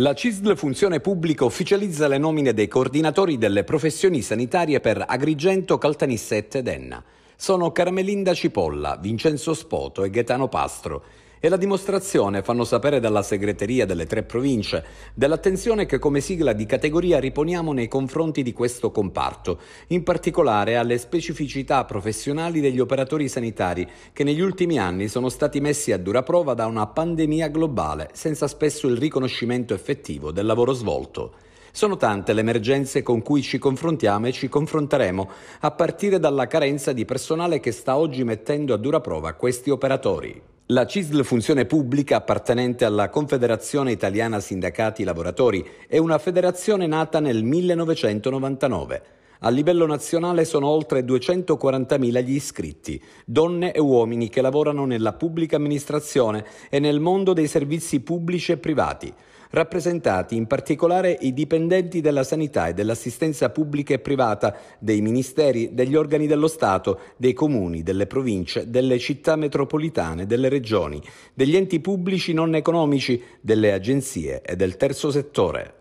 La CISL Funzione Pubblica ufficializza le nomine dei coordinatori delle professioni sanitarie per Agrigento, Caltanissetta ed Enna. Sono Carmelinda Cipolla, Vincenzo Spoto e Gaetano Pastro e la dimostrazione fanno sapere dalla segreteria delle tre province dell'attenzione che come sigla di categoria riponiamo nei confronti di questo comparto, in particolare alle specificità professionali degli operatori sanitari che negli ultimi anni sono stati messi a dura prova da una pandemia globale senza spesso il riconoscimento effettivo del lavoro svolto. Sono tante le emergenze con cui ci confrontiamo e ci confronteremo, a partire dalla carenza di personale che sta oggi mettendo a dura prova questi operatori. La CISL Funzione Pubblica, appartenente alla Confederazione Italiana Sindacati Lavoratori, è una federazione nata nel 1999. A livello nazionale sono oltre 240.000 gli iscritti, donne e uomini che lavorano nella pubblica amministrazione e nel mondo dei servizi pubblici e privati, rappresentati in particolare i dipendenti della sanità e dell'assistenza pubblica e privata, dei ministeri, degli organi dello Stato, dei comuni, delle province, delle città metropolitane, delle regioni, degli enti pubblici non economici, delle agenzie e del terzo settore.